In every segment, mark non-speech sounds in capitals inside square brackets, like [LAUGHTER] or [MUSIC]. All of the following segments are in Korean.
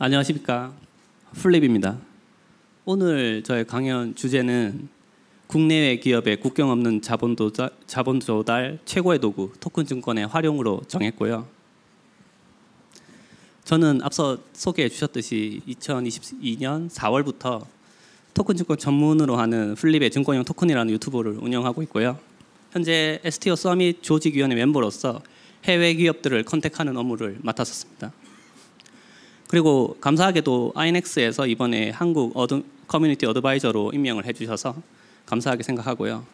안녕하십니까 플립입니다. 오늘 저의 강연 주제는 국내외 기업의 국경 없는 자본 조 자본 조달 최고의 도구 토큰 증권의 활용으로 정했고요. 저는 앞서 소개해 주셨듯이 2022년 4월부터 토큰 증권 전문으로 하는 플립의 증권형 토큰이라는 유튜브를 운영하고 있고요. 현재 STO 서밋 조직위원회 멤버로서 해외 기업들을 컨택하는 업무를 맡았었습니다. 그리고 감사하게도 INX에서 이번에 한국 어드, 커뮤니티 어드바이저로 임명을 해주셔서 감사하게 생각하고요.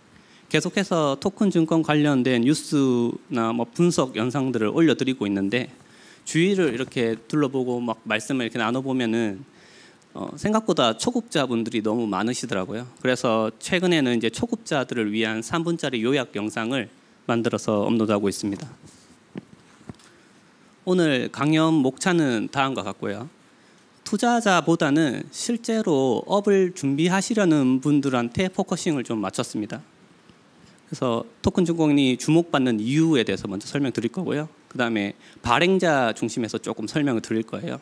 계속해서 토큰 증권 관련된 뉴스나 뭐 분석 영상들을 올려드리고 있는데 주위를 이렇게 둘러보고 막 말씀을 이렇게 나눠보면은 어, 생각보다 초급자분들이 너무 많으시더라고요. 그래서 최근에는 이제 초급자들을 위한 3분짜리 요약 영상을 만들어서 업로드하고 있습니다. 오늘 강연 목차는 다음과 같고요. 투자자보다는 실제로 업을 준비하시려는 분들한테 포커싱을 좀 맞췄습니다. 그래서 토큰 증권이 주목받는 이유에 대해서 먼저 설명드릴 거고요. 그 다음에 발행자 중심에서 조금 설명을 드릴 거예요.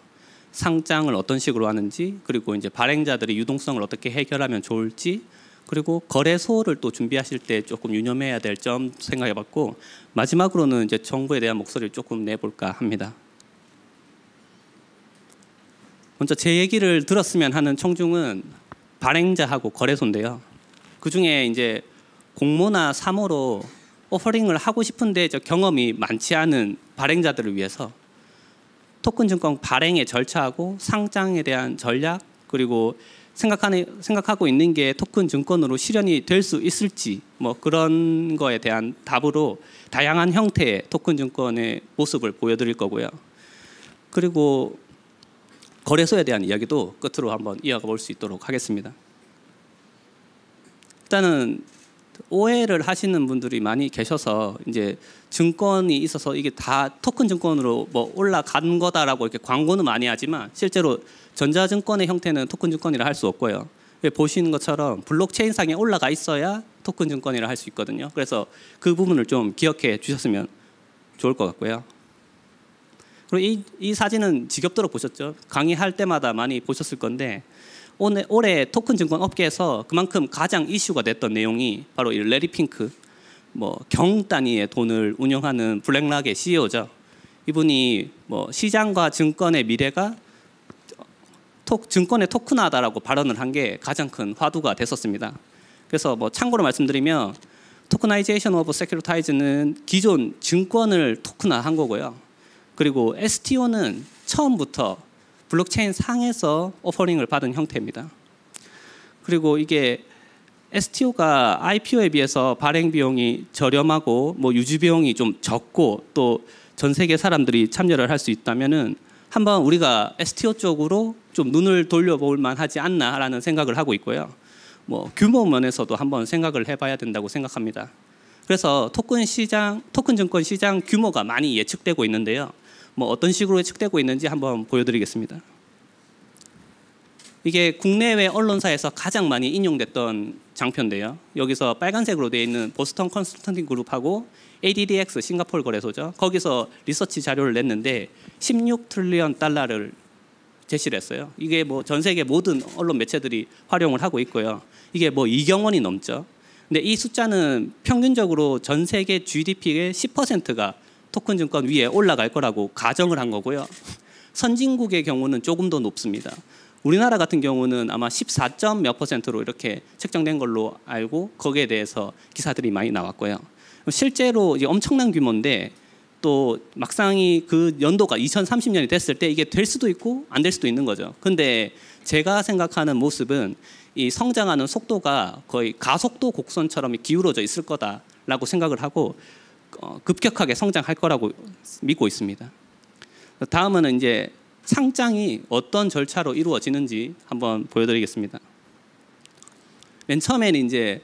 상장을 어떤 식으로 하는지 그리고 이제 발행자들의 유동성을 어떻게 해결하면 좋을지 그리고 거래소를 또 준비하실 때 조금 유념해야 될 점 생각해봤고 마지막으로는 이제 정부에 대한 목소리를 조금 내볼까 합니다. 먼저 제 얘기를 들었으면 하는 청중은 발행자하고 거래소인데요. 그 중에 이제 공모나 사모로 오퍼링을 하고 싶은데 저 경험이 많지 않은 발행자들을 위해서 토큰 증권 발행의 절차하고 상장에 대한 전략 그리고 생각하는, 생각하고 있는 게 토큰 증권으로 실현이 될 수 있을지 뭐 그런 거에 대한 답으로 다양한 형태의 토큰 증권의 모습을 보여드릴 거고요. 그리고 거래소에 대한 이야기도 끝으로 한번 이어가 볼 수 있도록 하겠습니다. 일단은 오해를 하시는 분들이 많이 계셔서 이제 증권이 있어서 이게 다 토큰 증권으로 뭐 올라간 거다라고 이렇게 광고는 많이 하지만 실제로 전자증권의 형태는 토큰 증권이라 할 수 없고요. 보시는 것처럼 블록체인 상에 올라가 있어야 토큰 증권이라 할 수 있거든요. 그래서 그 부분을 좀 기억해 주셨으면 좋을 것 같고요. 그리고 이, 이 사진은 지겹도록 보셨죠? 강의할 때마다 많이 보셨을 건데 오늘 올해 토큰 증권 업계에서 그만큼 가장 이슈가 됐던 내용이 바로 이 레리 핑크 뭐경 단위의 돈을 운영하는 블랙락의 CEO죠. 이분이 뭐 시장과 증권의 미래가 토, 증권의 토큰화다라고 발언을 한 게 가장 큰 화두가 됐었습니다. 그래서 뭐 참고로 말씀드리면 토크나이제이션 오브 세큐리타이즈는 기존 증권을 토큰화한 거고요. 그리고 STO는 처음부터 블록체인 상에서 오퍼링을 받은 형태입니다. 그리고 이게 STO가 IPO에 비해서 발행 비용이 저렴하고 뭐 유지 비용이 좀 적고 또 전 세계 사람들이 참여를 할 수 있다면은 한번 우리가 STO 쪽으로 좀 눈을 돌려볼 만하지 않나라는 생각을 하고 있고요. 뭐 규모 면에서도 한번 생각을 해봐야 된다고 생각합니다. 그래서 토큰 시장, 토큰 증권 시장 규모가 많이 예측되고 있는데요. 뭐 어떤 식으로 예측되고 있는지 한번 보여드리겠습니다. 이게 국내외 언론사에서 가장 많이 인용됐던 장표인데요. 여기서 빨간색으로 되어 있는 보스턴 컨설턴팅 그룹하고 ADDX 싱가폴 거래소죠. 거기서 리서치 자료를 냈는데 16트리언 달러를 제시를 했어요. 이게 뭐 전 세계 모든 언론 매체들이 활용을 하고 있고요. 이게 뭐 2경 원이 넘죠. 근데 이 숫자는 평균적으로 전 세계 GDP의 10%가 토큰 증권 위에 올라갈 거라고 가정을 한 거고요. 선진국의 경우는 조금 더 높습니다. 우리나라 같은 경우는 아마 14점 몇 퍼센트로 이렇게 책정된 걸로 알고 거기에 대해서 기사들이 많이 나왔고요. 실제로 이제 엄청난 규모인데 또 막상이 그 연도가 2030년이 됐을 때 이게 될 수도 있고 안 될 수도 있는 거죠. 근데 제가 생각하는 모습은 이 성장하는 속도가 거의 가속도 곡선처럼 기울어져 있을 거다라고 생각을 하고 어, 급격하게 성장할 거라고 믿고 있습니다. 다음은 이제 상장이 어떤 절차로 이루어지는지 한번 보여드리겠습니다. 맨 처음에는 이제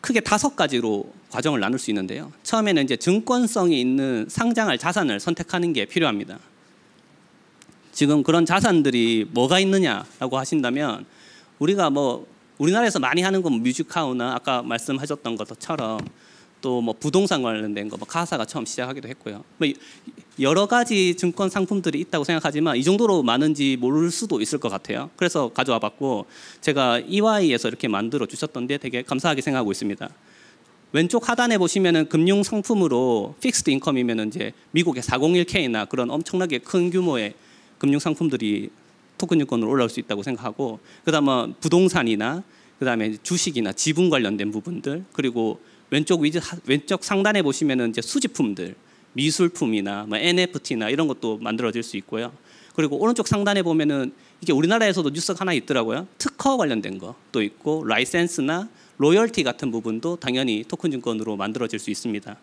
크게 다섯 가지로 과정을 나눌 수 있는데요. 처음에는 이제 증권성이 있는 상장할 자산을 선택하는 게 필요합니다. 지금 그런 자산들이 뭐가 있느냐라고 하신다면 우리가 뭐 우리나라에서 많이 하는 건 뮤직하우나 아까 말씀하셨던 것처럼 또뭐 부동산 관련된 거, 뭐 가사가 처음 시작하기도 했고요. 뭐 여러 가지 증권 상품들이 있다고 생각하지만 이 정도로 많은지 모를 수도 있을 것 같아요. 그래서 가져와 봤고 제가 EY에서 이렇게 만들어 주셨던데 되게 감사하게 생각하고 있습니다. 왼쪽 하단에 보시면은 금융 상품으로 픽스드 인컴이면은 이제 미국의 401k나 그런 엄청나게 큰 규모의 금융 상품들이 토큰 유권으로 올라올 수 있다고 생각하고 그다음에 부동산이나 그다음에 주식이나 지분 관련된 부분들 그리고 왼쪽 위드 왼쪽 상단에 보시면은 이제 수집품들 미술품이나 뭐 NFT나 이런 것도 만들어질 수 있고요. 그리고 오른쪽 상단에 보면은 이게 우리나라에서도 뉴스가 하나 있더라고요. 특허 관련된 것도 있고 라이센스나 로열티 같은 부분도 당연히 토큰 증권으로 만들어질 수 있습니다.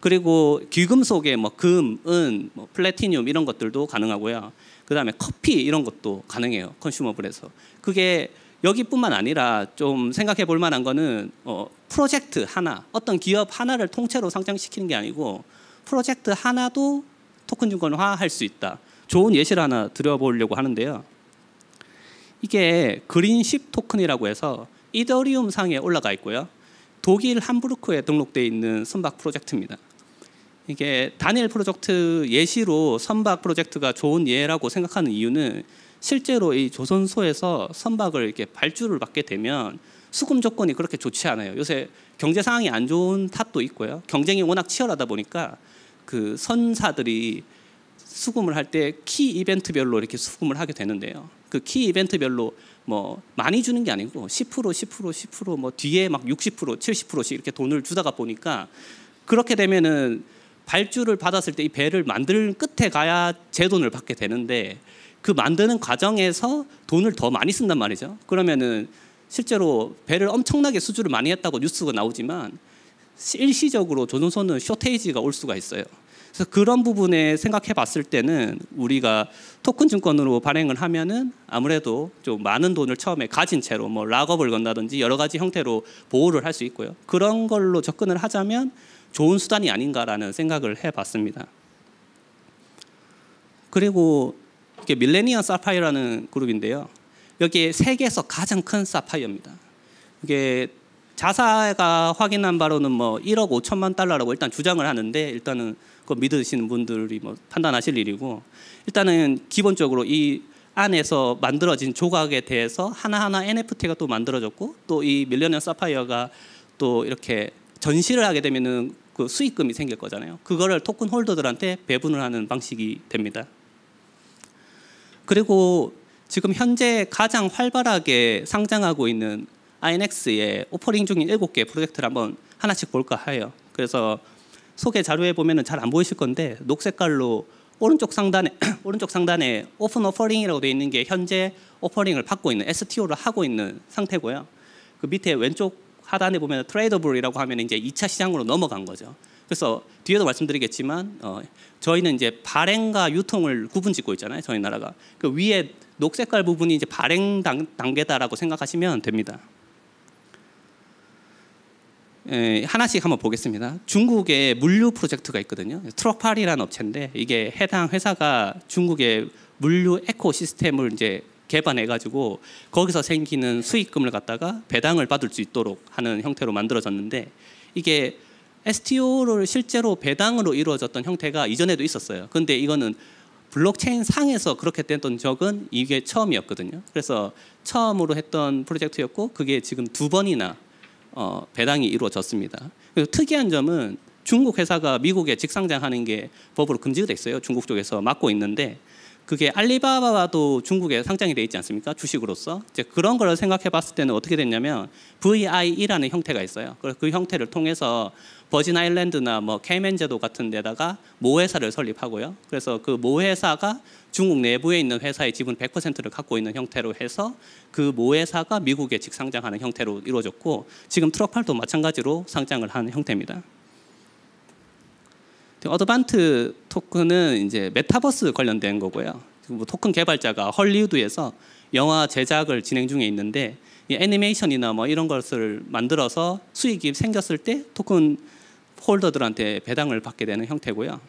그리고 귀금속의 뭐 금, 은, 뭐 플래티늄 이런 것들도 가능하고요. 그다음에 커피 이런 것도 가능해요. 컨슈머블에서. 그게 여기뿐만 아니라 좀 생각해 볼 만한 거는 어, 프로젝트 하나, 어떤 기업 하나를 통째로 상장시키는 게 아니고 프로젝트 하나도 토큰 증권화 할 수 있다. 좋은 예시를 하나 드려보려고 하는데요. 이게 그린십 토큰이라고 해서 이더리움 상에 올라가 있고요. 독일 함부르크에 등록되어 있는 선박 프로젝트입니다. 이게 단일 프로젝트 예시로 선박 프로젝트가 좋은 예라고 생각하는 이유는 실제로 이 조선소에서 선박을 이렇게 발주를 받게 되면 수금 조건이 그렇게 좋지 않아요. 요새 경제 상황이 안 좋은 탓도 있고요. 경쟁이 워낙 치열하다 보니까 그 선사들이 수금을 할 때 키 이벤트별로 이렇게 수금을 하게 되는데요. 그 키 이벤트별로 뭐 많이 주는 게 아니고 10% 10% 10%뭐 뒤에 막 60% 70%씩 이렇게 돈을 주다가 보니까 그렇게 되면은 발주를 받았을 때 이 배를 만들 끝에 가야 제 돈을 받게 되는데 그 만드는 과정에서 돈을 더 많이 쓴단 말이죠. 그러면은 실제로 배를 엄청나게 수주를 많이 했다고 뉴스가 나오지만 일시적으로 조선소는 쇼테이지가 올 수가 있어요. 그래서 그런 부분에 생각해 봤을 때는 우리가 토큰 증권으로 발행을 하면은 아무래도 좀 많은 돈을 처음에 가진 채로 뭐 락업을 건다든지 여러 가지 형태로 보호를 할 수 있고요. 그런 걸로 접근을 하자면 좋은 수단이 아닌가라는 생각을 해 봤습니다. 그리고 이게 밀레니언 사파이어라는 그룹인데요. 여기 세계에서 가장 큰 사파이어입니다. 이게 자사가 확인한 바로는 뭐 1억 5천만 달러라고 일단 주장을 하는데 일단은 그 믿으시는 분들이 뭐 판단하실 일이고 일단은 기본적으로 이 안에서 만들어진 조각에 대해서 하나하나 NFT가 또 만들어졌고 또 이 밀레니언 사파이어가 또 이렇게 전시를 하게 되면은 그 수익금이 생길 거잖아요. 그거를 토큰 홀더들한테 배분을 하는 방식이 됩니다. 그리고 지금 현재 가장 활발하게 상장하고 있는 INX의 오퍼링 중인 7개 프로젝트를 한번 하나씩 볼까 해요. 그래서 소개 자료에 보면 잘 안 보이실 건데 녹색깔로 오른쪽 상단에 [CLEARS THROAT] 오른쪽 상단에 오픈 오퍼링이라고 되어 있는 게 현재 오퍼링을 받고 있는 STO를 하고 있는 상태고요. 그 밑에 왼쪽 하단에 보면 트레이더블이라고 하면 이제 2차 시장으로 넘어간 거죠. 그래서 뒤에도 말씀드리겠지만 어, 저희는 이제 발행과 유통을 구분짓고 있잖아요. 저희 나라가 그 위에 녹색깔 부분이 이제 발행 단, 단계다라고 생각하시면 됩니다. 에, 예, 하나씩 한번 보겠습니다. 중국의 물류 프로젝트가 있거든요. 트럭팔이라는 업체인데 이게 해당 회사가 중국의 물류 에코시스템을 이제 개발해가지고 거기서 생기는 수익금을 갖다가 배당을 받을 수 있도록 하는 형태로 만들어졌는데 이게 STO를 실제로 배당으로 이루어졌던 형태가 이전에도 있었어요. 근데 이거는 블록체인 상에서 그렇게 됐던 적은 이게 처음이었거든요. 그래서 처음으로 했던 프로젝트였고 그게 지금 두 번이나 어, 배당이 이루어졌습니다. 그래서 특이한 점은 중국 회사가 미국에 직상장하는 게 법으로 금지가됐어요 중국 쪽에서 막고 있는데 그게 알리바바도 중국에 상장이 돼 있지 않습니까? 주식으로서. 이제 그런 걸 생각해 봤을 때는 어떻게 됐냐면 VIE라는 형태가 있어요. 그래서 그 형태를 통해서 버진 아일랜드나 뭐 케이맨 제도 같은 데다가 모회사를 설립하고요. 그래서 그 모회사가 중국 내부에 있는 회사의 지분 100%를 갖고 있는 형태로 해서 그 모회사가 미국에 직상장하는 형태로 이루어졌고 지금 트럭팔도 마찬가지로 상장을 한 형태입니다. 그 어드반트 토큰은 이제 메타버스 관련된 거고요. 뭐 토큰 개발자가 헐리우드에서 영화 제작을 진행 중에 있는데 애니메이션이나 뭐 이런 것을 만들어서 수익이 생겼을 때 토큰 홀더들한테 배당을 받게 되는 형태고요.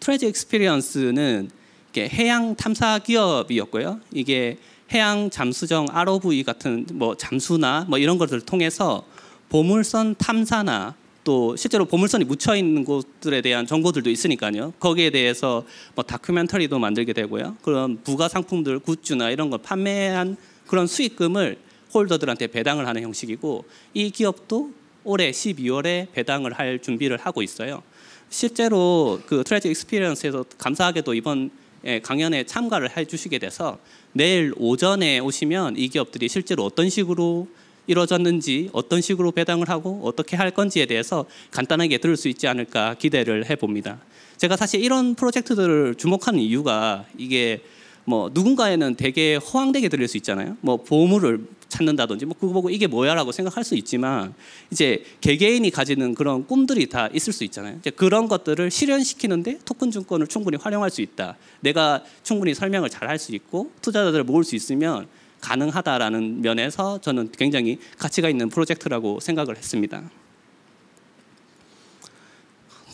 트레저 익스피리언스는 해양 탐사 기업이었고요. 이게 해양 잠수정 ROV 같은 뭐 잠수나 뭐 이런 것을 통해서 보물선 탐사나 또 실제로 보물선이 묻혀 있는 곳들에 대한 정보들도 있으니까요. 거기에 대해서 뭐 다큐멘터리도 만들게 되고요. 그런 부가 상품들, 굿즈나 이런 걸 판매한 그런 수익금을 홀더들한테 배당을 하는 형식이고 이 기업도 올해 12월에 배당을 할 준비를 하고 있어요. 실제로 그 트레지 익스피리언스에서 감사하게도 이번 강연에 참가를 해주시게 돼서 내일 오전에 오시면 이 기업들이 실제로 어떤 식으로 이루어졌는지 어떤 식으로 배당을 하고 어떻게 할 건지에 대해서 간단하게 들을 수 있지 않을까 기대를 해봅니다. 제가 사실 이런 프로젝트들을 주목하는 이유가 이게 뭐 누군가에는 되게 허황되게 들릴 수 있잖아요. 뭐 보물을 찾는다든지 뭐 그거 보고 이게 뭐야라고 생각할 수 있지만 이제 개개인이 가지는 그런 꿈들이 다 있을 수 있잖아요. 이제 그런 것들을 실현시키는데 토큰 증권을 충분히 활용할 수 있다. 내가 충분히 설명을 잘 할 수 있고 투자자들을 모을 수 있으면 가능하다라는 면에서 저는 굉장히 가치가 있는 프로젝트라고 생각을 했습니다.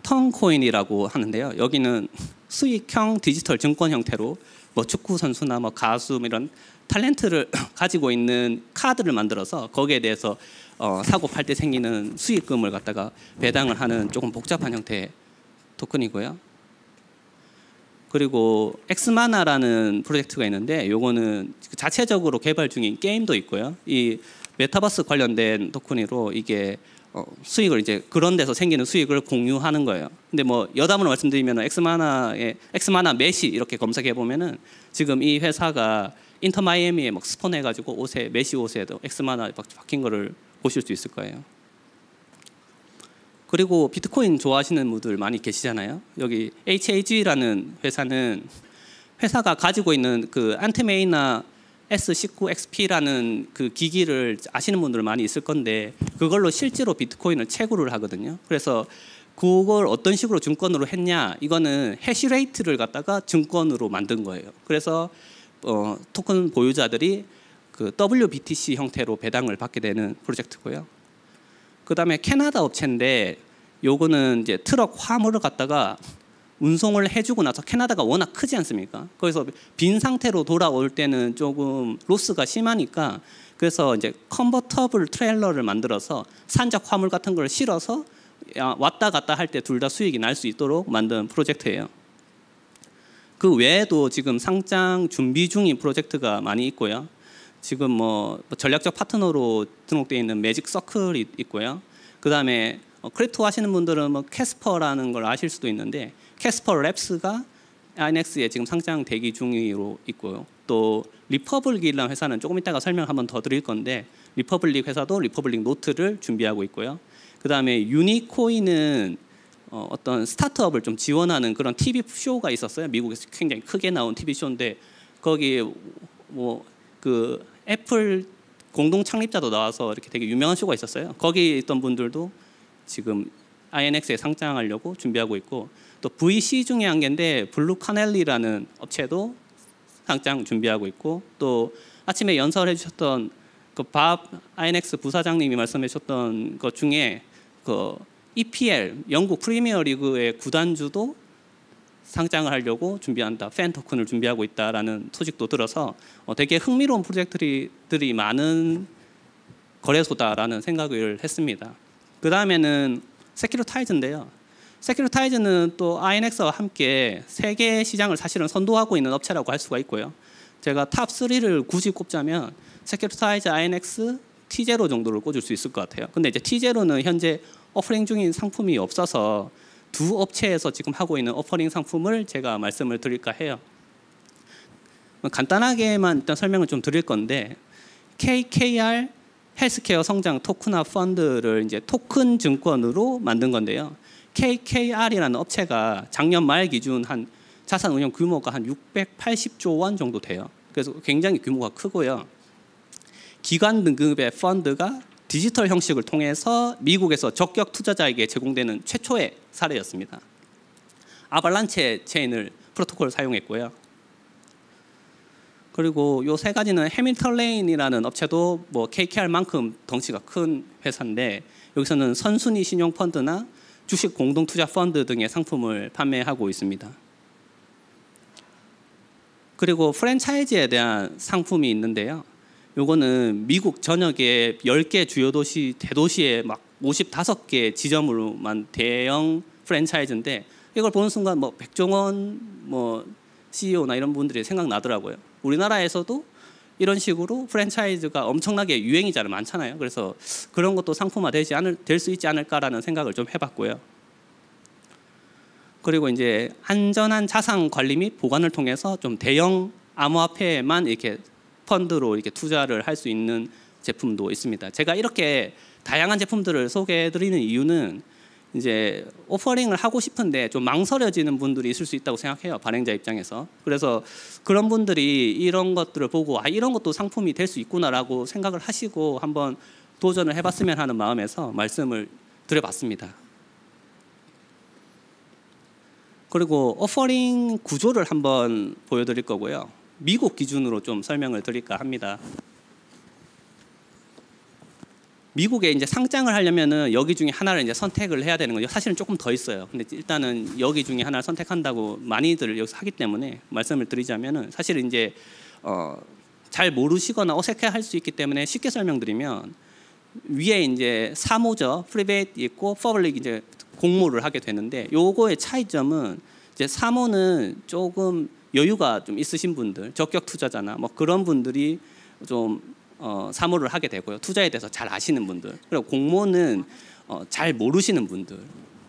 턴코인이라고 하는데요. 여기는 수익형 디지털 증권 형태로 뭐 축구 선수나 뭐 가수 뭐 이런 탤런트를 [CLEARS THROAT] 가지고 있는 카드를 만들어서 거기에 대해서 어, 사고 팔 때 생기는 수익금을 갖다가 배당을 하는 조금 복잡한 형태의 토큰이고요. 그리고 엑스마나라는 프로젝트가 있는데 요거는 자체적으로 개발 중인 게임도 있고요. 이 메타버스 관련된 토큰으로 이게 어, 수익을 이제 그런 데서 생기는 수익을 공유하는 거예요. 근데 뭐 여담으로 말씀드리면 엑스마나의 엑스마나 메시 이렇게 검색해 보면은 지금 이 회사가 인터 마이애미에 막 스폰해 가지고 옷에 메시 옷에도 엑스마나 박힌 거를 보실 수 있을 거예요. 그리고 비트코인 좋아하시는 분들 많이 계시잖아요. 여기 HAG라는 회사는 회사가 가지고 있는 그 안테메이나 S19XP라는 그 기기를 아시는 분들 많이 있을 건데 그걸로 실제로 비트코인을 채굴을 하거든요. 그래서 그걸 어떤 식으로 증권으로 했냐 이거는 해시레이트를 갖다가 증권으로 만든 거예요. 그래서 어, 토큰 보유자들이 그 WBTC 형태로 배당을 받게 되는 프로젝트고요. 그다음에 캐나다 업체인데 요거는 이제 트럭 화물을 갖다가 운송을 해주고 나서 캐나다가 워낙 크지 않습니까? 그래서 빈 상태로 돌아올 때는 조금 로스가 심하니까 그래서 이제 컨버터블 트레일러를 만들어서 산적 화물 같은 걸 실어서 왔다 갔다 할 때 둘 다 수익이 날 수 있도록 만든 프로젝트예요. 그 외에도 지금 상장 준비 중인 프로젝트가 많이 있고요. 지금 뭐 전략적 파트너로 등록되어 있는 매직 서클이 있고요. 그 다음에 어, 크립토 하시는 분들은 뭐 캐스퍼라는 걸 아실 수도 있는데 캐스퍼 랩스가 아이넥스에 지금 상장 대기 중으로 있고요. 또 리퍼블릭이라는 회사는 조금 이따가 설명 한번 더 드릴 건데 리퍼블릭 회사도 리퍼블릭 노트를 준비하고 있고요. 그 다음에 유니코인은 어, 어떤 스타트업을 좀 지원하는 그런 TV 쇼가 있었어요. 미국에서 굉장히 크게 나온 TV 쇼인데 거기 뭐그 애플 공동 창립자도 나와서 이렇게 되게 유명한 쇼가 있었어요. 거기 있던 분들도 지금 INX에 상장하려고 준비하고 있고 또 VC 중에 한 개인데 블루 카넬리라는 업체도 상장 준비하고 있고 또 아침에 연설해 주셨던 그밥 INX 부사장님이 말씀해 주셨던 것 중에 그 EPL 영국 프리미어 리그의 구단주도 상장을 하려고 준비한다. 팬 토큰을 준비하고 있다라는 소식도 들어서 어, 되게 흥미로운 프로젝트들이 많은 거래소다라는 생각을 했습니다. 그 다음에는 세키로타이즈인데요 세큐리타이즈는 또 INX와 함께 세계 시장을 사실은 선도하고 있는 업체라고 할 수가 있고요. 제가 탑 3를 굳이 꼽자면 세큐리타이즈, INX, T0 정도를 꽂을 수 있을 것 같아요. 근데 이제 T0는 현재 오프링 중인 상품이 없어서 두 업체에서 지금 하고 있는 오프링 상품을 제가 말씀을 드릴까 해요. 간단하게만 일단 설명을 좀 드릴 건데 KKR 헬스케어 성장 토큰화 펀드를 이제 토큰 증권으로 만든 건데요. KKR이라는 업체가 작년 말 기준 한 자산 운용 규모가 한 680조 원 정도 돼요. 그래서 굉장히 규모가 크고요. 기관 등급의 펀드가 디지털 형식을 통해서 미국에서 적격 투자자에게 제공되는 최초의 사례였습니다. 아발란체 체인을 프로토콜을 사용했고요. 그리고 요 세 가지는 해밀턴 레인이라는 업체도 뭐 KKR만큼 덩치가 큰 회사인데 여기서는 선순위 신용 펀드나 주식 공동 투자 펀드 등의 상품을 판매하고 있습니다. 그리고 프랜차이즈에 대한 상품이 있는데요. 요거는 미국 전역의 10개 주요 도시 대도시에 막 55개 지점으로만 대형 프랜차이즈인데 이걸 보는 순간 뭐 백종원 뭐 CEO나 이런 분들이 생각나더라고요. 우리나라에서도 이런 식으로 프랜차이즈가 엄청나게 유행이잖아요. 많잖아요. 그래서 그런 것도 상품화 되지 않을 될 수 있지 않을까라는 생각을 좀 해봤고요. 그리고 이제 안전한 자산 관리 및 보관을 통해서 좀 대형 암호화폐만 에 이렇게 펀드로 이렇게 투자를 할 수 있는 제품도 있습니다. 제가 이렇게 다양한 제품들을 소개해 드리는 이유는 이제 오퍼링을 하고 싶은데 좀 망설여지는 분들이 있을 수 있다고 생각해요. 발행자 입장에서. 그래서 그런 분들이 이런 것들을 보고 아 이런 것도 상품이 될 수 있구나라고 생각을 하시고 한번 도전을 해봤으면 하는 마음에서 말씀을 드려봤습니다. 그리고 오퍼링 구조를 한번 보여드릴 거고요. 미국 기준으로 좀 설명을 드릴까 합니다. 미국에 이제 상장을 하려면은 여기 중에 하나를 이제 선택을 해야 되는 거죠. 사실은 조금 더 있어요. 근데 일단은 여기 중에 하나를 선택한다고 많이들 여기서 하기 때문에 말씀을 드리자면은 사실 이제 어, 잘 모르시거나 어색해 할 수 있기 때문에 쉽게 설명드리면 위에 이제 사모죠. 프리베이트 있고 퍼블릭 이제 공모를 하게 되는데 요거의 차이점은 이제 사모는 조금 여유가 좀 있으신 분들, 적격 투자자나 뭐 그런 분들이 좀 어, 사무를 하게 되고요. 투자에 대해서 잘 아시는 분들, 그리고 공모는 어, 잘 모르시는 분들,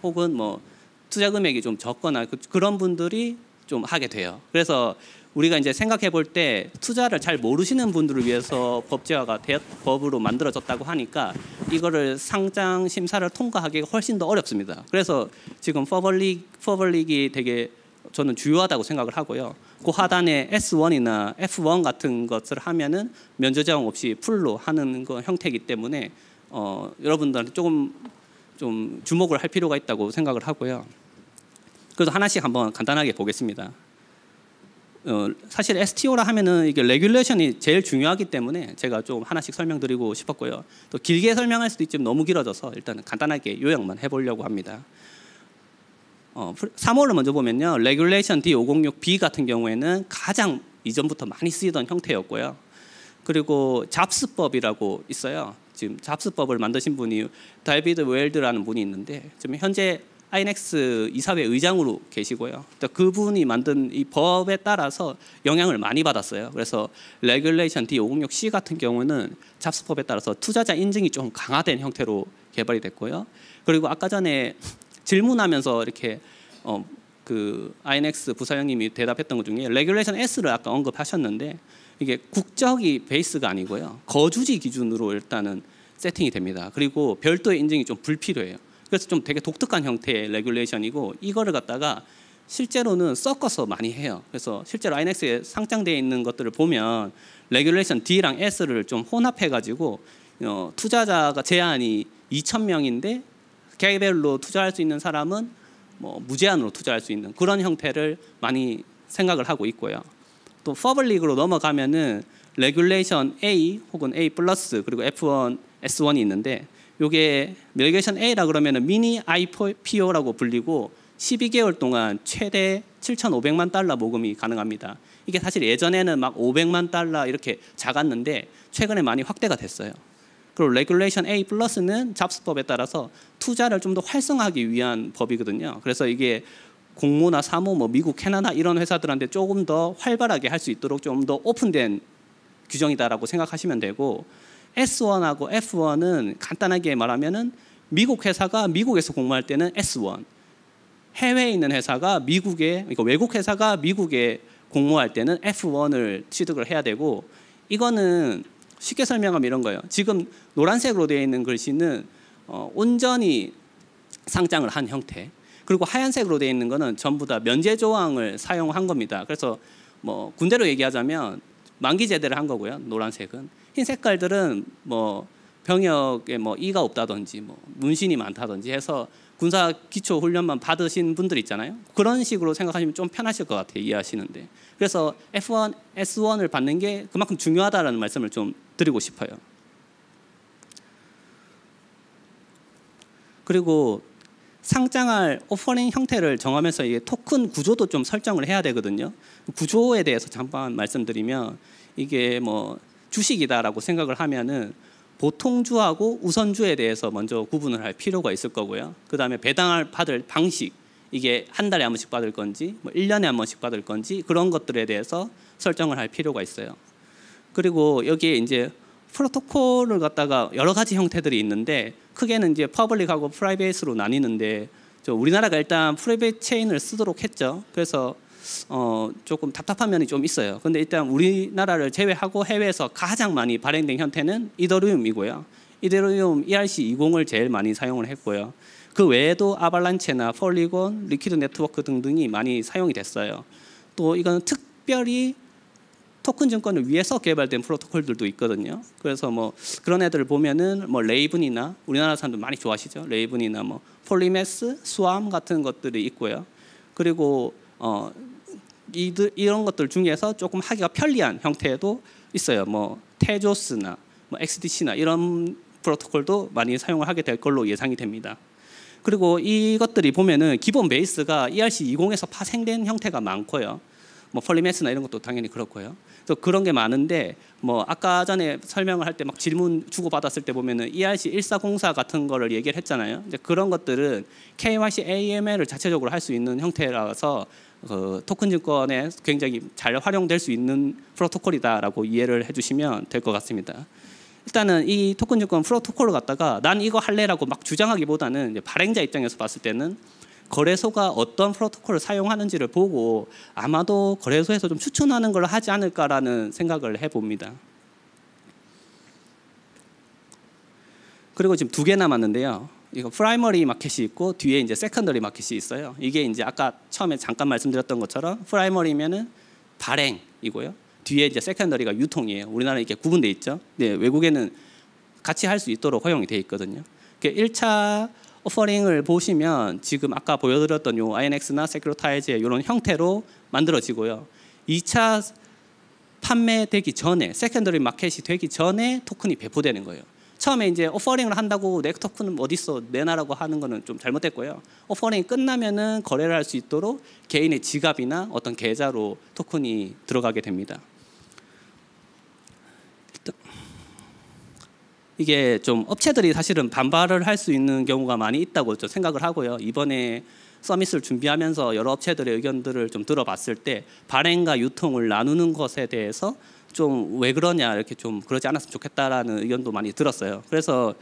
혹은 뭐 투자 금액이 좀 적거나 그, 런 분들이 좀 하게 돼요. 그래서 우리가 이제 생각해 볼 때 투자를 잘 모르시는 분들을 위해서 법제화가 되었, 법으로 만들어졌다고 하니까 이거를 상장 심사를 통과하기가 훨씬 더 어렵습니다. 그래서 지금 퍼블릭 퍼블릭이 되게 저는 주요하다고 생각을 하고요. 그 하단에 S1이나 F1 같은 것을 하면은 면제 제한 없이 풀로 하는 그 형태이기 때문에 어, 여러분들한테 조금 좀 주목을 할 필요가 있다고 생각을 하고요. 그래서 하나씩 한번 간단하게 보겠습니다. 어, 사실 STO라 하면은 이게 레귤레이션이 제일 중요하기 때문에 제가 좀 하나씩 설명드리고 싶었고요. 또 길게 설명할 수도 있지만 너무 길어져서 일단 간단하게 요약만 해보려고 합니다. 어, 3월을 먼저 보면요. 레귤레이션 D506B 같은 경우에는 가장 이전부터 많이 쓰이던 형태였고요. 그리고 잡스법이라고 있어요. 지금 잡스법을 만드신 분이 다이비드 웰드라는 분이 있는데 지금 현재 INX 이사회 의장으로 계시고요. 그러니까 그분이 만든 이 법에 따라서 영향을 많이 받았어요. 그래서 레귤레이션 D506C 같은 경우는 잡스법에 따라서 투자자 인증이 좀 강화된 형태로 개발이 됐고요. 그리고 아까 전에 질문하면서 이렇게 어, 그 INX 부사장님이 대답했던 것 중에 레귤레이션 S를 아까 언급하셨는데 이게 국적이 베이스가 아니고요. 거주지 기준으로 일단은 세팅이 됩니다. 그리고 별도의 인증이 좀 불필요해요. 그래서 좀 되게 독특한 형태의 레귤레이션이고 이거를 갖다가 실제로는 섞어서 많이 해요. 그래서 실제로 INX에 상장되어 있는 것들을 보면 레귤레이션 D랑 S를 좀 혼합해 가지고 어, 투자자가 제한이 2천 명인데 개별로 투자할 수 있는 사람은 뭐 무제한으로 투자할 수 있는 그런 형태를 많이 생각을 하고 있고요. 또 퍼블릭으로 넘어가면은 레귤레이션 A 혹은 A 플러스 그리고 F1, S1이 있는데 요게 레귤레이션 A라 그러면은 미니 IPO라고 불리고 12개월 동안 최대 7,500만 달러 모금이 가능합니다. 이게 사실 예전에는 막 500만 달러 이렇게 작았는데 최근에 많이 확대가 됐어요. 그리고 레귤레이션 A 플러스는 잡스법에 따라서 투자를 좀 더 활성화하기 위한 법이거든요. 그래서 이게 공모나 사모, 뭐 미국, 캐나다 이런 회사들한테 조금 더 활발하게 할 수 있도록 좀 더 오픈된 규정이다라고 생각하시면 되고 S1하고 F1은 간단하게 말하면은 미국 회사가 미국에서 공모할 때는 S1, 해외에 있는 회사가 미국에 그러니까 외국 회사가 미국에 공모할 때는 F1을 취득을 해야 되고 이거는 쉽게 설명하면 이런 거예요. 지금 노란색으로 되어 있는 글씨는 어, 온전히 상장을 한 형태. 그리고 하얀색으로 되어 있는 거는 전부 다 면제 조항을 사용한 겁니다. 그래서 뭐 군대로 얘기하자면 만기 제대를 한 거고요. 노란색은 흰 색깔들은 뭐 병역에 뭐 이가 없다든지 뭐 문신이 많다든지 해서 군사 기초 훈련만 받으신 분들 있잖아요. 그런 식으로 생각하시면 좀 편하실 것 같아요. 이해하시는데. 그래서 F1, S1을 받는 게 그만큼 중요하다라는 말씀을 좀 드리고 싶어요. 그리고 상장할 오퍼링 형태를 정하면서 이게 토큰 구조도 좀 설정을 해야 되거든요. 구조에 대해서 잠깐 말씀드리면 이게 뭐 주식이다라고 생각을 하면은 보통주하고 우선주에 대해서 먼저 구분을 할 필요가 있을 거고요. 그 다음에 배당을 받을 방식, 이게 한 달에 한 번씩 받을 건지, 뭐 1년에 한 번씩 받을 건지, 그런 것들에 대해서 설정을 할 필요가 있어요. 그리고 여기에 이제 프로토콜을 갖다가 여러 가지 형태들이 있는데, 크게는 이제 퍼블릭하고 프라이베이스로 나뉘는데, 저 우리나라가 일단 프라이빗 베 체인을 쓰도록 했죠. 그래서 어, 조금 답답한 면이 좀 있어요. 근데 일단 우리나라를 제외하고 해외에서 가장 많이 발행된 형태는 이더리움이고요. 이더리움 ERC20을 제일 많이 사용을 했고요. 그 외에도 아발란체나 폴리곤, 리퀴드 네트워크 등등이 많이 사용이 됐어요. 또 이건 특별히 토큰 증권을 위해서 개발된 프로토콜들도 있거든요. 그래서 뭐 그런 애들을 보면은 뭐 레이븐이나 우리나라 사람들 많이 좋아하시죠. 레이븐이나 뭐 폴리메스, 수암 같은 것들이 있고요. 그리고 어 이들, 이런 것들 중에서 조금 하기가 편리한 형태도 있어요. 뭐 테조스나 뭐 XDC나 이런 프로토콜도 많이 사용을 하게 될 걸로 예상이 됩니다. 그리고 이것들이 보면은 기본 베이스가 ERC20에서 파생된 형태가 많고요. 뭐 폴리메스나 이런 것도 당연히 그렇고요. 그 그런 게 많은데 뭐 아까 전에 설명을 할 때 막 질문 주고 받았을 때 보면은 ERC 1404 같은 거를 얘기를 했잖아요. 이제 그런 것들은 KYC AML을 자체적으로 할 수 있는 형태라서 그 토큰 증권에 굉장히 잘 활용될 수 있는 프로토콜이다라고 이해를 해주시면 될 것 같습니다. 일단은 이 토큰 증권 프로토콜을 갖다가 난 이거 할래라고 막 주장하기보다는 발행자 입장에서 봤을 때는 거래소가 어떤 프로토콜을 사용하는지를 보고 아마도 거래소에서 좀 추천하는 걸 하지 않을까라는 생각을 해봅니다. 그리고 지금 두 개 남았는데요. 이거 프라이머리 마켓이 있고 뒤에 이제 세컨더리 마켓이 있어요. 이게 이제 아까 처음에 잠깐 말씀드렸던 것처럼 프라이머리면은 발행이고요. 뒤에 이제 세컨더리가 유통이에요. 우리나라는 이렇게 구분돼 있죠. 근 네, 외국에는 같이 할 수 있도록 허용이 돼 있거든요. 그 그러니까 1차 오퍼링을 보시면 지금 아까 보여드렸던 요 INX나 세큐로타이즈의 이런 형태로 만들어지고요. 2차 판매되기 전에 세컨더리 마켓이 되기 전에 토큰이 배포되는 거예요. 처음에 이제 오퍼링을 한다고 넥터크는어디서 내놔라고 하는 거는 좀 잘못됐고요. 오퍼링이 끝나면은 거래를 할 수 있도록 개인의 지갑이나 어떤 계좌로 토큰이 들어가게 됩니다. 이게 좀 업체들이 사실은 반발을 할 수 있는 경우가 많이 있다고 좀 생각을 하고요. 이번에 서밋을 준비하면서 여러 업체들의 의견들을 좀 들어봤을 때 발행과 유통을 나누는 것에 대해서 좀왜 그러냐 이렇게 좀 그러지 않았으면 좋겠다라는 의견도 많이 들었어요. 그래서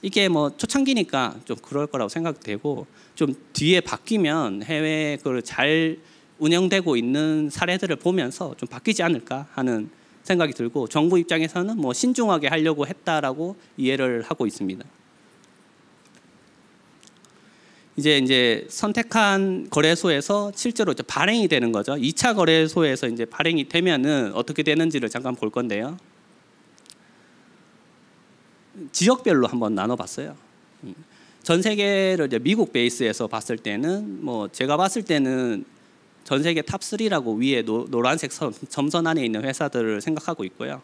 이게 뭐 초창기니까 좀 그럴 거라고 생각되고 좀 뒤에 바뀌면 해외 그걸 잘 운영되고 있는 사례들을 보면서 좀 바뀌지 않을까 하는 생각이 들고 정부 입장에서는 뭐 신중하게 하려고 했다라고 이해를 하고 있습니다. 이제 이제 선택한 거래소에서 실제로 이제 발행이 되는 거죠. 2차 거래소에서 이제 발행이 되면은 어떻게 되는지를 잠깐 볼 건데요. 지역별로 한번 나눠봤어요. 음. 전 세계를 이제 미국 베이스에서 봤을 때는 뭐 제가 봤을 때는 전 세계 탑 3라고 위에 노, 란색 점선 안에 있는 회사들을 생각하고 있고요.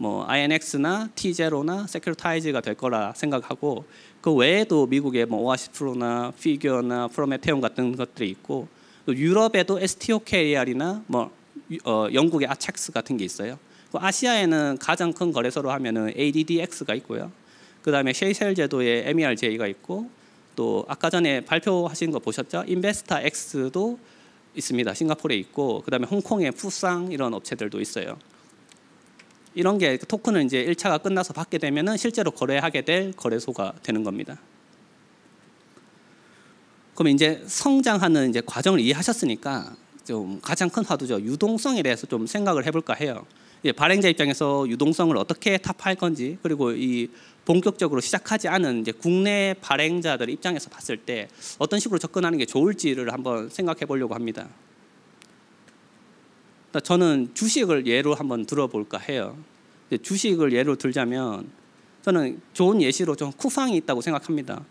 뭐 INX나 T0나 세큐리타이즈가 될 거라 생각하고 그 외에도 미국에 뭐 오아시프로나 피규어나 프로메테온 같은 것들이 있고 또 유럽에도 STOKR이나 뭐 어, 영국의 아첵스 같은 게 있어요. 그 아시아에는 가장 큰 거래소로 하면은 ADDX가 있고요. 그다음에 셰이셀 제도의 MERJ가 있고 또 아까 전에 발표하신 거 보셨죠? 인베스타 X도 있습니다. 싱가포르에 있고 그다음에 홍콩의 푸상 이런 업체들도 있어요. 이런 게 토큰을 이제 1차가 끝나서 받게 되면은 실제로 거래하게 될 거래소가 되는 겁니다. 그럼 이제 성장하는 이제 과정을 이해하셨으니까 좀 가장 큰 화두죠. 유동성에 대해서 좀 생각을 해볼까 해요. 발행자 입장에서 유동성을 어떻게 탑할 건지 그리고 이 본격적으로 시작하지 않은 이제 국내 발행자들 입장에서 봤을 때 어떤 식으로 접근하는 게 좋을지를 한번 생각해 보려고 합니다. 그러니까 저는 주식을 예로 한번 들어볼까 해요. 주식을 예로 들자면 저는 좋은 예시로 좀 쿠팡이 있다고 생각합니다.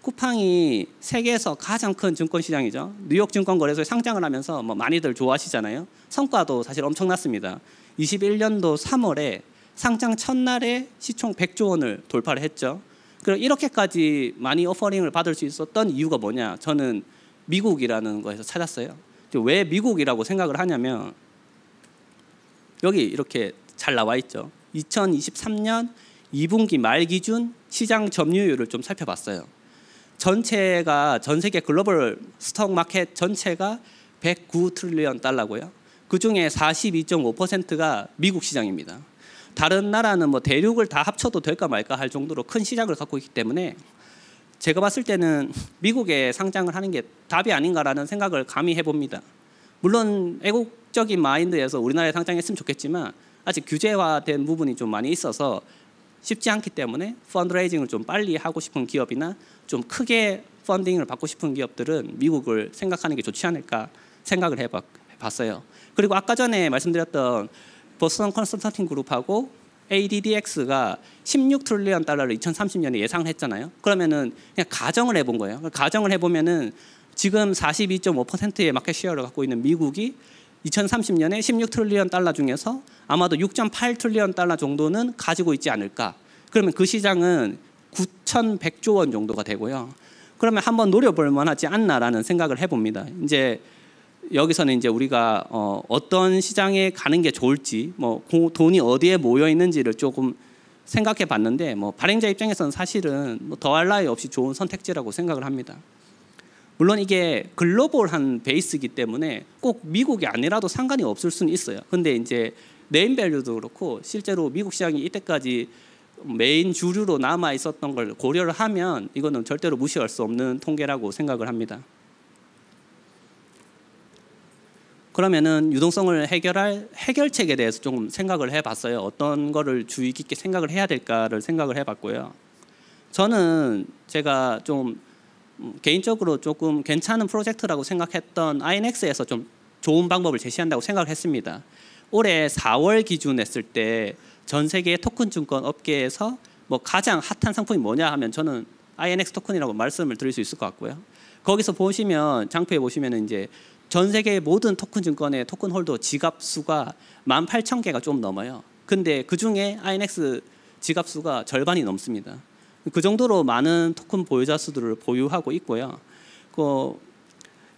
쿠팡이 세계에서 가장 큰 증권시장이죠. 뉴욕 증권거래소에 상장을 하면서 뭐 많이들 좋아하시잖아요. 성과도 사실 엄청났습니다. 21년도 3월에 상장 첫날에 시총 100조 원을 돌파를 했죠. 그럼 이렇게까지 많이 오퍼링을 받을 수 있었던 이유가 뭐냐? 저는 미국이라는 거에서 찾았어요. 왜 미국이라고 생각을 하냐면 여기 이렇게 잘 나와 있죠. 2023년 2분기 말 기준 시장 점유율을 좀 살펴봤어요. 전체가 전 세계 글로벌 스톡 마켓 전체가 109 트릴리언 달러고요. 그 중에 42.5%가 미국 시장입니다. 다른 나라는 뭐 대륙을 다 합쳐도 될까 말까 할 정도로 큰 시장을 갖고 있기 때문에 제가 봤을 때는 미국에 상장을 하는 게 답이 아닌가라는 생각을 감히 해봅니다. 물론 애국적인 마인드에서 우리나라에 상장했으면 좋겠지만 아직 규제화된 부분이 좀 많이 있어서 쉽지 않기 때문에 펀드레이징을 좀 빨리 하고 싶은 기업이나 좀 크게 펀딩을 받고 싶은 기업들은 미국을 생각하는 게 좋지 않을까 생각을 해봤어요. 그리고 아까 전에 말씀드렸던 보스턴 컨설팅 그룹하고 ADDX가 16 트릴리언 달러를 2030년에 예상을 했잖아요. 그러면은 그냥 가정을 해본 거예요. 가정을 해보면은 지금 42.5%의 마켓 시어를 갖고 있는 미국이 2030년에 1 6트리언 달러 중에서 아마도 6 8트리언 달러 정도는 가지고 있지 않을까. 그러면 그 시장은 9,100조 원 정도가 되고요. 그러면 한번 노려볼 만하지 않나라는 생각을 해봅니다. 이제 여기서는 이제 우리가 어, 어떤 시장에 가는 게 좋을지, 뭐 돈이 어디에 모여 있는지를 조금 생각해 봤는데, 뭐 발행자 입장에서는 사실은 뭐 더할 나위 없이 좋은 선택지라고 생각을 합니다. 물론 이게 글로벌한 베이스이기 때문에 꼭 미국이 아니라도 상관이 없을 수는 있어요. 근데 이제 네임밸류도 그렇고 실제로 미국 시장이 이때까지 메인 주류로 남아 있었던 걸 고려를 하면 이거는 절대로 무시할 수 없는 통계라고 생각을 합니다. 그러면은 유동성을 해결할 해결책에 대해서 조금 생각을 해봤어요. 어떤 거를 주의 깊게 생각을 해야 될까를 생각을 해봤고요. 저는 제가 좀 음, 개인적으로 조금 괜찮은 프로젝트라고 생각했던 INX에서 좀 좋은 방법을 제시한다고 생각했습니다. 올해 4월 기준했을 때 전 세계 토큰 증권 업계에서 뭐 가장 핫한 상품이 뭐냐 하면 저는 INX 토큰이라고 말씀을 드릴 수 있을 것 같고요. 거기서 보시면 장표에 보시면 이제 전 세계 모든 토큰 증권의 토큰 홀더 지갑 수가 18,000개가 좀 넘어요. 근데 그 중에 INX 지갑 수가 절반이 넘습니다. 그 정도로 많은 토큰 보유자 수들을 보유하고 있고요. 그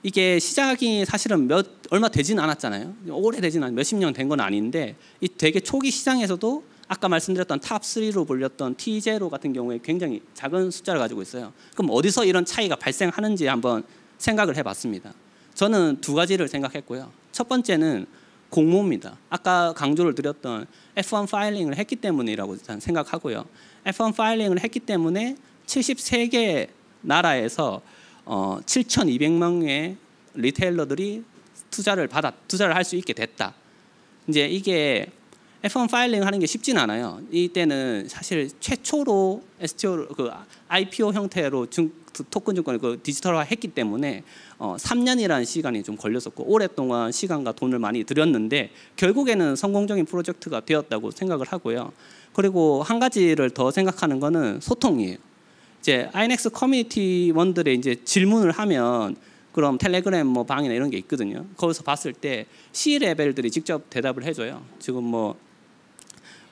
이게 시작이 사실은 몇 얼마 되진 않았잖아요. 오래 되진 않 몇십 년 된 건 아닌데 이 되게 초기 시장에서도 아까 말씀드렸던 탑 3로 불렸던 T0 같은 경우에 굉장히 작은 숫자를 가지고 있어요. 그럼 어디서 이런 차이가 발생하는지 한번 생각을 해봤습니다. 저는 두 가지를 생각했고요. 첫 번째는 공모입니다. 아까 강조를 드렸던 F1 파일링을 했기 때문이라고 생각하고요. F1 파일링을 했기 때문에 73개 나라에서 어, 7 2 0 0 명의 리테일러들이 투자를 받아 투자를 할 수 있게 됐다. 이제 이게 F1 파일링 하는 게 쉽진 않아요. 이때는 사실 최초로 STO 그 IPO 형태로 토큰 증권을 그 디지털화했기 때문에 어, 3년이라는 시간이 좀 걸렸었고 오랫동안 시간과 돈을 많이 들였는데 결국에는 성공적인 프로젝트가 되었다고 생각을 하고요. 그리고 한 가지를 더 생각하는 거는 소통이에요. 이제 INX 커뮤니티원들의 이제 질문을 하면 그럼 텔레그램 뭐 방이나 이런 게 있거든요. 거기서 봤을 때 C 레벨들이 직접 대답을 해줘요. 지금 뭐뭐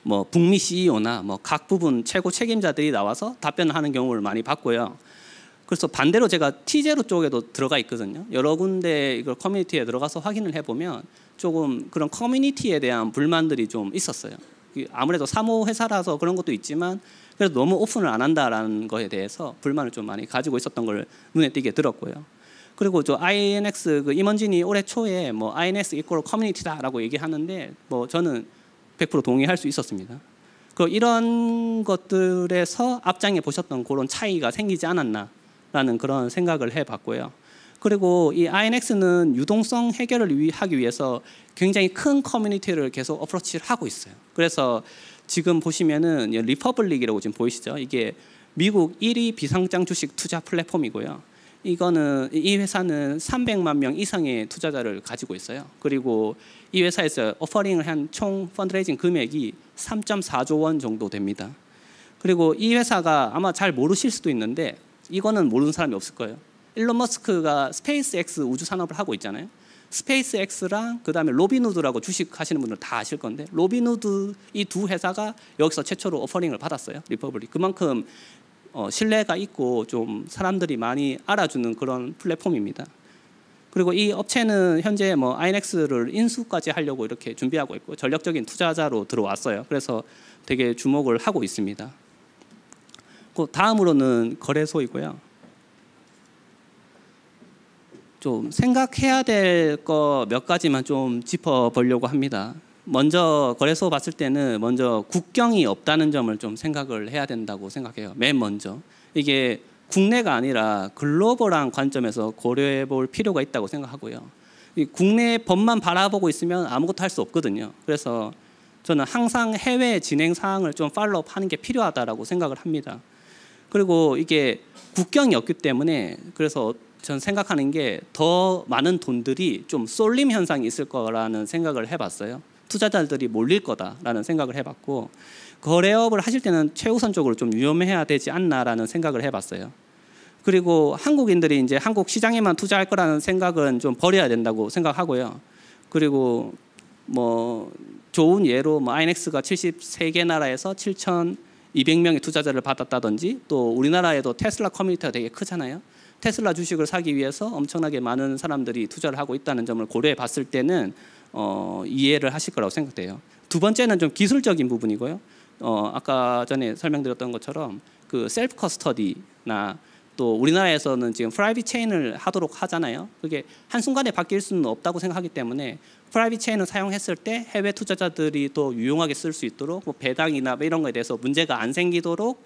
뭐 북미 CEO나 뭐 각 부분 최고 책임자들이 나와서 답변을 하는 경우를 많이 봤고요. 그래서 반대로 제가 T제로 쪽에도 들어가 있거든요. 여러 군데 이걸 커뮤니티에 들어가서 확인을 해보면 조금 그런 커뮤니티에 대한 불만들이 좀 있었어요. 그 아무래도 사모 회사라서 그런 것도 있지만 그래서 너무 오픈을 안 한다라는 거에 대해서 불만을 좀 많이 가지고 있었던 걸 눈에 띄게 들었고요. 그리고 저 INX 그 임원진이 올해 초에 뭐 INX 이퀄 커뮤니티다라고 얘기하는데 뭐 저는 100% 동의할 수 있었습니다. 그 이런 것들에서 앞장에 보셨던 그런 차이가 생기지 않았나 라는 그런 생각을 해봤고요. 그리고 이 INX는 유동성 해결을 위, 하기 위해서 굉장히 큰 커뮤니티를 계속 어프로치를 하고 있어요. 그래서 지금 보시면은 리퍼블릭이라고 지금 보이시죠? 이게 미국 1위 비상장 주식 투자 플랫폼이고요. 이거는 이 회사는 300만 명 이상의 투자자를 가지고 있어요. 그리고 이 회사에서 어퍼링을한 총 펀드레이징 금액이 3.4조 원 정도 됩니다. 그리고 이 회사가 아마 잘 모르실 수도 있는데 이거는 모르는 사람이 없을 거예요. 일론 머스크가 스페이스X 우주 산업을 하고 있잖아요. 스페이스X랑 그다음에 로비누드라고 주식 하시는 분들 다 아실 건데 로비누드 이 두 회사가 여기서 최초로 오퍼링을 받았어요. 리퍼블릭. 그만큼 어, 신뢰가 있고 좀 사람들이 많이 알아주는 그런 플랫폼입니다. 그리고 이 업체는 현재 뭐아이넥를 인수까지 하려고 이렇게 준비하고 있고 전략적인 투자자로 들어왔어요. 그래서 되게 주목을 하고 있습니다. 그 다음으로는 거래소이고요. 좀 생각해야 될 거 몇 가지만 좀 짚어보려고 합니다. 먼저 거래소 봤을 때는 먼저 국경이 없다는 점을 좀 생각을 해야 된다고 생각해요. 맨 먼저. 이게 국내가 아니라 글로벌한 관점에서 고려해 볼 필요가 있다고 생각하고요. 국내 법만 바라보고 있으면 아무것도 할 수 없거든요. 그래서 저는 항상 해외 진행 사항을 좀 팔로우하는 게필요하다고 생각을 합니다. 그리고 이게 국경이 없기 때문에 그래서 전 생각하는 게 더 많은 돈들이 좀 쏠림 현상이 있을 거라는 생각을 해봤어요. 투자자들이 몰릴 거다라는 생각을 해봤고 거래업을 하실 때는 최우선적으로 좀 위험해야 되지 않나라는 생각을 해봤어요. 그리고 한국인들이 이제 한국 시장에만 투자할 거라는 생각은 좀 버려야 된다고 생각하고요. 그리고 뭐 좋은 예로 뭐 INX가 73개 나라에서 7천 200명의 투자자를 받았다든지 또 우리나라에도 테슬라 커뮤니티가 되게 크잖아요. 테슬라 주식을 사기 위해서 엄청나게 많은 사람들이 투자를 하고 있다는 점을 고려해 봤을 때는 어, 이해를 하실 거라고 생각돼요. 두 번째는 좀 기술적인 부분이고요. 어, 아까 전에 설명드렸던 것처럼 그 셀프 커스터디나 또 우리나라에서는 지금 프라이빗 체인을 하도록 하잖아요. 그게 한순간에 바뀔 수는 없다고 생각하기 때문에 프라이빗 체인을 사용했을 때 해외 투자자들이 더 유용하게 쓸 수 있도록 뭐 배당이나 뭐 이런 거에 대해서 문제가 안 생기도록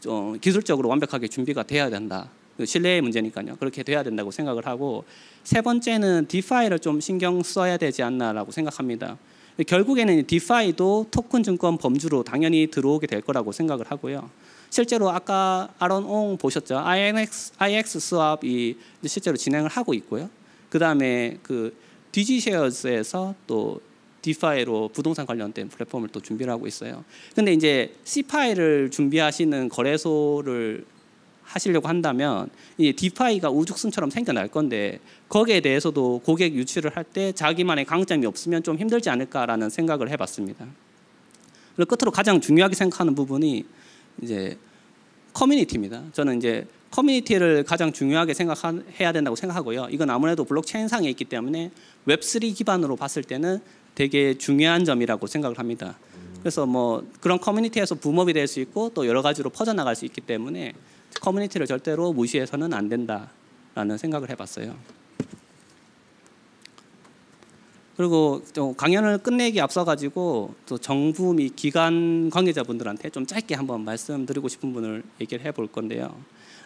좀 어, 기술적으로 완벽하게 준비가 돼야 된다. 그 신뢰의 문제니까요. 그렇게 돼야 된다고 생각을 하고 세 번째는 디파이를 좀 신경 써야 되지 않나라고 생각합니다. 결국에는 디파이도 토큰 증권 범주로 당연히 들어오게 될 거라고 생각을 하고요. 실제로 아까 아론 옹 보셨죠? INX, IX 수합이 실제로 진행을 하고 있고요. 그다음에 그 디지쉐어스에서 또 디파이로 부동산 관련된 플랫폼을 또 준비를 하고 있어요. 근데 이제 C파이를 준비하시는 거래소를 하시려고 한다면 이 디파이가 우죽순처럼 생겨날 건데 거기에 대해서도 고객 유치를 할 때 자기만의 강점이 없으면 좀 힘들지 않을까라는 생각을 해봤습니다. 그리고 끝으로 가장 중요하게 생각하는 부분이 이제 커뮤니티입니다. 저는 이제 커뮤니티를 가장 중요하게 생각해야 된다고 생각하고요. 이건 아무래도 블록체인상에 있기 때문에 웹3 기반으로 봤을 때는 되게 중요한 점이라고 생각을 합니다. 그래서 뭐 그런 커뮤니티에서 붐업이 될 수 있고 또 여러 가지로 퍼져나갈 수 있기 때문에 커뮤니티를 절대로 무시해서는 안 된다라는 생각을 해봤어요. 그리고 강연을 끝내기 앞서가지고 또 정부 및 기관 관계자분들한테 좀 짧게 한번 말씀드리고 싶은 분을 얘기를 해볼 건데요.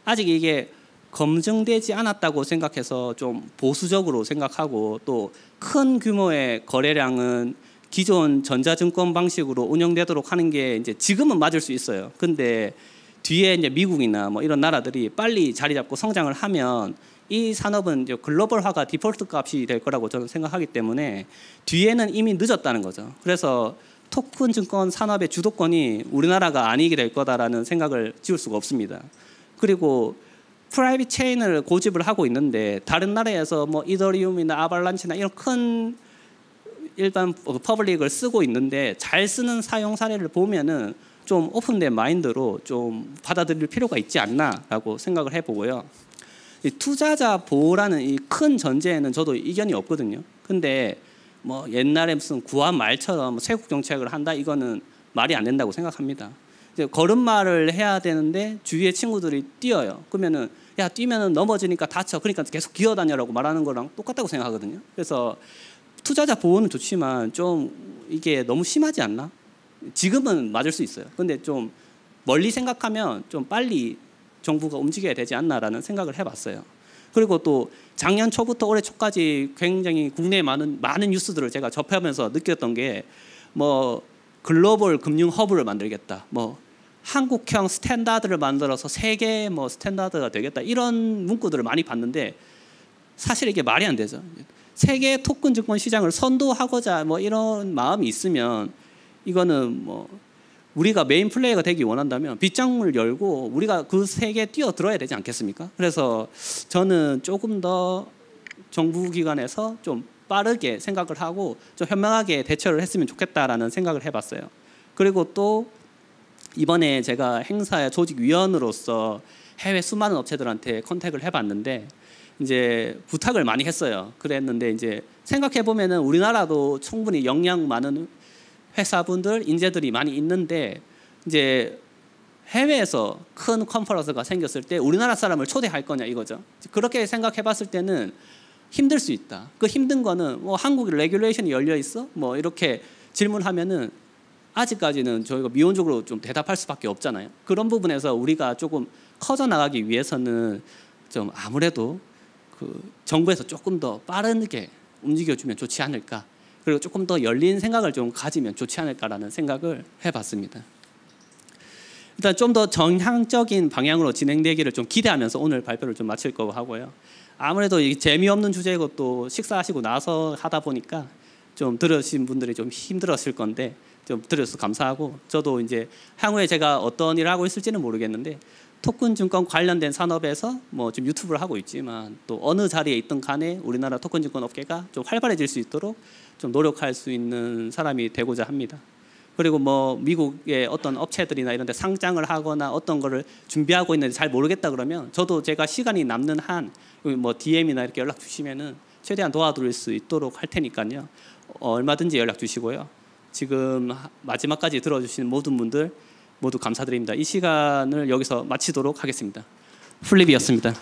아직 이게 검증되지 않았다고 생각해서 좀 보수적으로 생각하고 또 큰 규모의 거래량은 기존 전자증권 방식으로 운영되도록 하는 게 이제 지금은 맞을 수 있어요. 근데 뒤에 이제 미국이나 뭐 이런 나라들이 빨리 자리 잡고 성장을 하면 이 산업은 이제 글로벌화가 디폴트 값이 될 거라고 저는 생각하기 때문에 뒤에는 이미 늦었다는 거죠. 그래서 토큰 증권 산업의 주도권이 우리나라가 아니게 될 거다라는 생각을 지울 수가 없습니다. 그리고 프라이빗 체인을 고집을 하고 있는데 다른 나라에서 뭐 이더리움이나 아발란치나 이런 큰 일반 퍼블릭을 쓰고 있는데 잘 쓰는 사용 사례를 보면은 좀 오픈된 마인드로 좀 받아들일 필요가 있지 않나라고 생각을 해보고요. 이 투자자 보호라는 이 큰 전제에는 저도 이견이 없거든요. 근데 뭐 옛날에 무슨 구한 말처럼 뭐 세국 정책을 한다 이거는 말이 안 된다고 생각합니다. 걸음마를 해야 되는데 주위에 친구들이 뛰어요. 그러면은 야 뛰면은 넘어지니까 다쳐. 그러니까 계속 기어다녀라고 말하는 거랑 똑같다고 생각하거든요. 그래서 투자자 보호는 좋지만 좀 이게 너무 심하지 않나? 지금은 맞을 수 있어요. 근데 좀 멀리 생각하면 좀 빨리 정부가 움직여야 되지 않나라는 생각을 해봤어요. 그리고 또 작년 초부터 올해 초까지 굉장히 국내에 많은 많은 뉴스들을 제가 접하면서 느꼈던 게 뭐 글로벌 금융 허브를 만들겠다. 뭐 한국형 스탠다드를 만들어서 세계 뭐 스탠다드가 되겠다 이런 문구들을 많이 봤는데 사실 이게 말이 안 되죠. 세계 토큰 증권 시장을 선도하고자 뭐 이런 마음이 있으면 이거는 뭐 우리가 메인 플레이가 되기 원한다면 빗장문을 열고 우리가 그 세계에 뛰어들어야 되지 않겠습니까? 그래서 저는 조금 더 정부 기관에서 좀 빠르게 생각을 하고 좀 현명하게 대처를 했으면 좋겠다라는 생각을 해봤어요. 그리고 또 이번에 제가 행사 의 조직위원으로서 해외 수많은 업체들한테 컨택을 해봤는데 이제 부탁을 많이 했어요. 그랬는데 이제 생각해 보면은 우리나라도 충분히 역량 많은 회사분들 인재들이 많이 있는데 이제 해외에서 큰 컨퍼런스가 생겼을 때 우리나라 사람을 초대할 거냐 이거죠. 그렇게 생각해 봤을 때는 힘들 수 있다. 그 힘든 거는 뭐 한국 레귤레이션이 열려 있어? 뭐 이렇게 질문하면은 아직까지는 저희가 미온적으로 좀 대답할 수밖에 없잖아요. 그런 부분에서 우리가 조금 커져 나가기 위해서는 좀 아무래도 그 정부에서 조금 더 빠르게 움직여주면 좋지 않을까. 그리고 조금 더 열린 생각을 좀 가지면 좋지 않을까라는 생각을 해봤습니다. 일단 좀 더 정향적인 방향으로 진행되기를 좀 기대하면서 오늘 발표를 좀 마칠 거고 하고요. 아무래도 재미없는 주제고 또 식사하시고 나서 하다 보니까 좀 들으신 분들이 좀 힘들었을 건데 좀들어서 감사하고 저도 이제 향후에 제가 어떤 일을 하고 있을지는 모르겠는데 토큰 증권 관련된 산업에서 뭐 지금 유튜브를 하고 있지만 또 어느 자리에 있든 간에 우리나라 토큰 증권 업계가 좀 활발해질 수 있도록 좀 노력할 수 있는 사람이 되고자 합니다. 그리고 뭐 미국의 어떤 업체들이나 이런 데 상장을 하거나 어떤 거를 준비하고 있는지잘 모르겠다 그러면 저도 제가 시간이 남는 한 뭐 DM이나 이렇게 연락 주시면은 최대한 도와드릴 수 있도록 할 테니까요. 어, 얼마든지 연락 주시고요. 지금 마지막까지 들어주신 모든 분들 모두 감사드립니다. 이 시간을 여기서 마치도록 하겠습니다. 플립이었습니다.